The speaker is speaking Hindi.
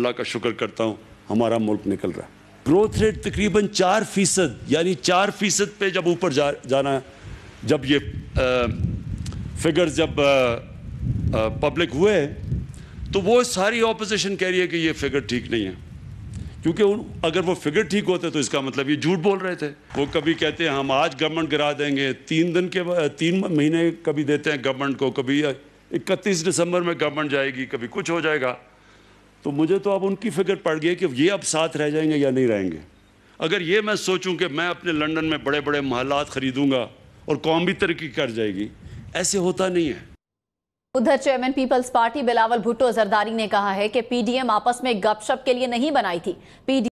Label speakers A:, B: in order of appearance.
A: अल्लाह का शुक्र करता हूँ हमारा मुल्क निकल रहा है ग्रोथ रेट तकरीबन चार फ़ीसद यानी चार फ़ीसद पे जब ऊपर जा जाना जब ये फिगर जब पब्लिक हुए तो वो सारी ऑपोजिशन कह रही है कि ये फिगर ठीक नहीं है क्योंकि उन अगर वो फिगर ठीक होते तो इसका मतलब ये झूठ बोल रहे थे वो कभी कहते हैं हम आज गवर्नमेंट गिरा देंगे तीन दिन के तीन महीने कभी देते हैं गवर्नमेंट को कभी इकतीस दिसंबर में गवर्नमेंट जाएगी कभी कुछ हो जाएगा तो मुझे तो अब उनकी फिक्र पड़ गई कि ये अब साथ रह जाएंगे या नहीं रहेंगे अगर ये मैं सोचूं कि मैं अपने लंदन में बड़े बड़े महलात खरीदूंगा और कौम भी तरक्की कर जाएगी ऐसे होता नहीं है उधर chairman Peoples Party Bilawal Bhutto Zardari ने कहा है कि पीडीएम आपस में गपशप के लिए नहीं बनाई थी पीडीएम